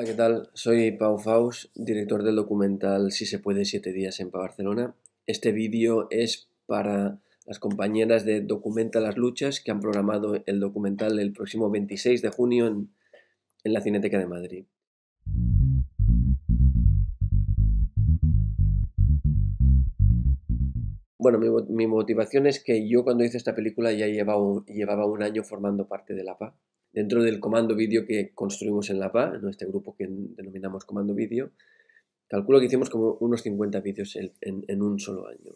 Hola, ¿qué tal? Soy Pau Faus, director del documental Si se puede, siete días en Barcelona. Este vídeo es para las compañeras de Documenta las Luchas que han programado el documental el próximo 26 de junio en, la Cineteca de Madrid. Bueno, mi, motivación es que yo cuando hice esta película ya llevaba un, llevaba un año formando parte de la PA dentro del comando vídeo que construimos en la PA, en este grupo que denominamos comando vídeo, calculo que hicimos como unos 50 vídeos en, un solo año.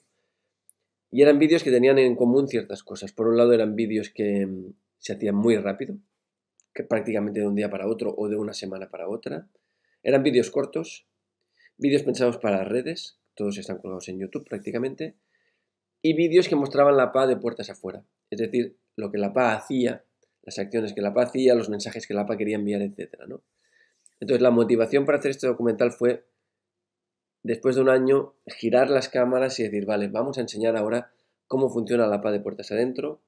Y eran vídeos que tenían en común ciertas cosas. Por un lado eran vídeos que mm, se hacían muy rápido, que prácticamente de un día para otro o de una semana para otra. Eran vídeos cortos, vídeos pensados para redes, todos están colgados en YouTube prácticamente, y vídeos que mostraban la PA de puertas afuera. Es decir, lo que la PA hacía las acciones que la paz hacía, los mensajes que la PA quería enviar, etc. Entonces la motivación para hacer este documental fue, después de un año, girar las cámaras y decir, vale, vamos a enseñar ahora cómo funciona la PA de puertas adentro,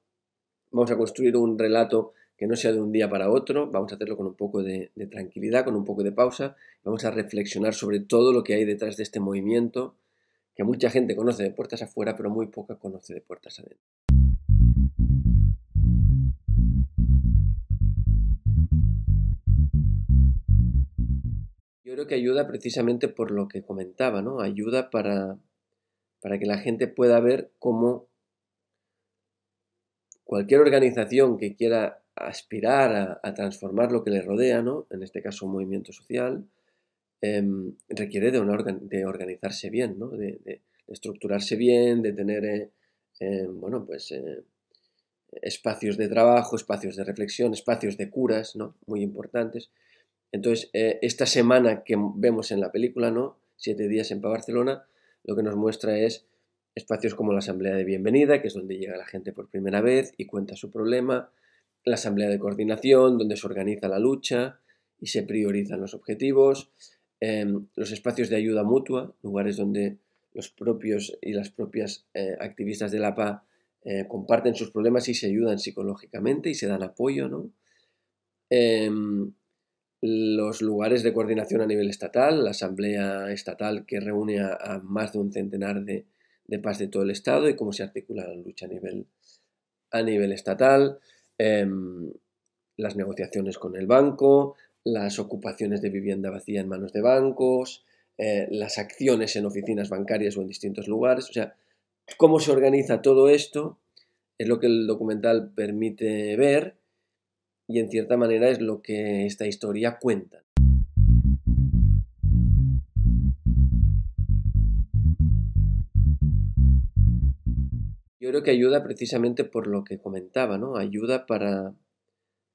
vamos a construir un relato que no sea de un día para otro, vamos a hacerlo con un poco de tranquilidad, con un poco de pausa, vamos a reflexionar sobre todo lo que hay detrás de este movimiento, que mucha gente conoce de puertas afuera, pero muy poca conoce de puertas adentro. creo que ayuda precisamente por lo que comentaba, ¿no? Ayuda para, que la gente pueda ver cómo cualquier organización que quiera aspirar a, transformar lo que le rodea, en este caso un movimiento social, em, requiere de, una de organizarse bien, de, estructurarse bien, de tener eh, eh, bueno, pues, eh, espacios de trabajo, espacios de reflexión, espacios de curas muy importantes. Entonces, eh, esta semana que vemos en la película, ¿no? Siete días en PA Barcelona, lo que nos muestra es espacios como la Asamblea de Bienvenida, que es donde llega la gente por primera vez y cuenta su problema, la Asamblea de Coordinación, donde se organiza la lucha y se priorizan los objetivos, em, los espacios de ayuda mutua, lugares donde los propios y las propias eh, activistas de la PA eh, comparten sus problemas y se ayudan psicológicamente y se dan apoyo, ¿no? Em, los lugares de coordinación a nivel estatal, la asamblea estatal que reúne a, más de un centenar de, de paz de todo el Estado y cómo se articula la lucha a nivel, a nivel estatal, em, las negociaciones con el banco, las ocupaciones de vivienda vacía en manos de bancos, eh, las acciones en oficinas bancarias o en distintos lugares, o sea, cómo se organiza todo esto es lo que el documental permite ver y en cierta manera es lo que esta historia cuenta. Yo creo que ayuda precisamente por lo que comentaba, ¿no? Ayuda para,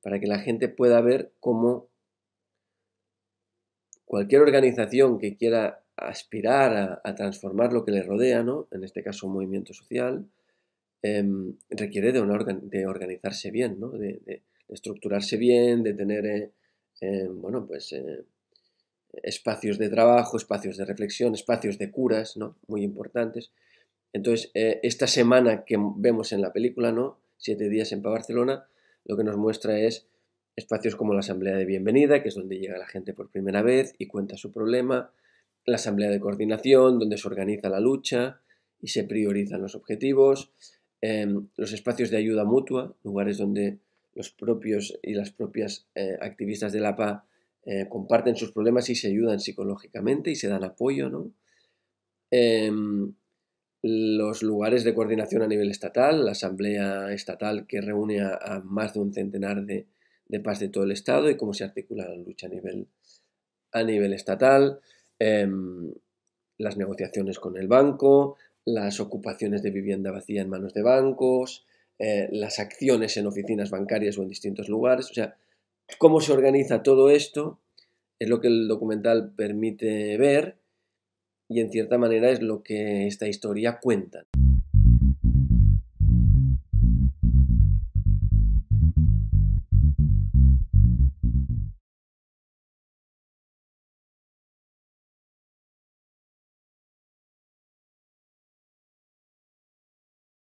que la gente pueda ver cómo cualquier organización que quiera aspirar a, transformar lo que le rodea, en este caso un movimiento social, em, requiere de, una de organizarse bien, ¿no? estructurarse bien, de tener, eh, em, bueno, pues eh, espacios de trabajo, espacios de reflexión, espacios de curas, ¿no? Muy importantes. Entonces, eh, esta semana que vemos en la película, ¿no? Siete días en Barcelona, lo que nos muestra es espacios como la Asamblea de Bienvenida, que es donde llega la gente por primera vez y cuenta su problema, la Asamblea de Coordinación, donde se organiza la lucha y se priorizan los objetivos, em, los espacios de ayuda mutua, lugares donde los propios y las propias eh, activistas de la PA eh, comparten sus problemas y se ayudan psicológicamente y se dan apoyo, ¿no? Em, los lugares de coordinación a nivel estatal, la asamblea estatal que reúne a, más de un centenar de, de, paz de todo el estado y cómo se articula la lucha a nivel, a nivel estatal, em, las negociaciones con el banco, las ocupaciones de vivienda vacía en manos de bancos, eh, las acciones en oficinas bancarias o en distintos lugares. O sea, cómo se organiza todo esto es lo que el documental permite ver y en cierta manera es lo que esta historia cuenta.